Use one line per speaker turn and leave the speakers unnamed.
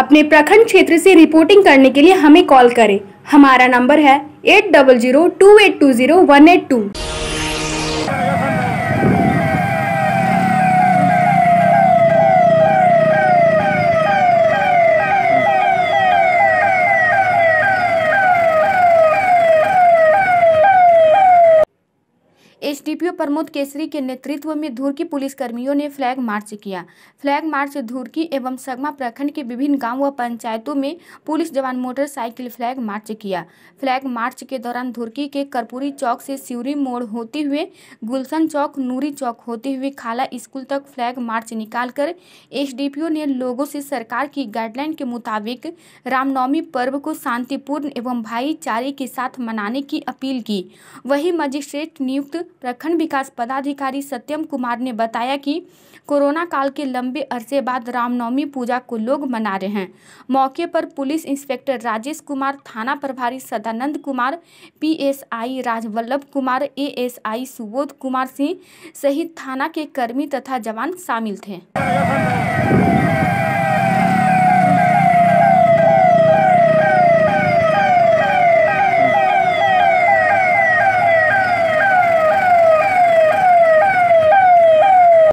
अपने प्रखंड क्षेत्र से रिपोर्टिंग करने के लिए हमें कॉल करें हमारा नंबर है eight double zero two eight two zero one eight two
SDPO Pramod Kesari के नेतृत्व में धुरकी पुलिसकर्मियों ने फ्लैग मार्च किया फ्लैग मार्च धुरकी एवं सगमा प्रखंड के विभिन्न गांव व पंचायतों में पुलिस जवान मोटरसाइकिल फ्लैग मार्च किया फ्लैग मार्च के दौरान धुरकी के कर्पूरी चौक से सिवरी मोड़ होते हुए गुलशन चौक नूरी चौक होते हुए खाला स्कूल तक फ्लैग मार्च निकालकर एसडीपीओ ने लोगों से सरकार की गाइडलाइन के मुताबिक रामनवमी पर्व को शांतिपूर्ण एवं भाईचारे के साथ मनाने की अपील की वही मजिस्ट्रेट नियुक्त प्रखंड विकास पदाधिकारी सत्यम कुमार ने बताया कि कोरोना काल के लंबे अरसे बाद रामनवमी पूजा को लोग मना रहे हैं मौके पर पुलिस इंस्पेक्टर राजेश कुमार थाना प्रभारी सदानंद कुमार पीएसआई राजवल्लभ कुमार एएसआई सुबोध कुमार सिंह सहित थाना के कर्मी तथा जवान शामिल थे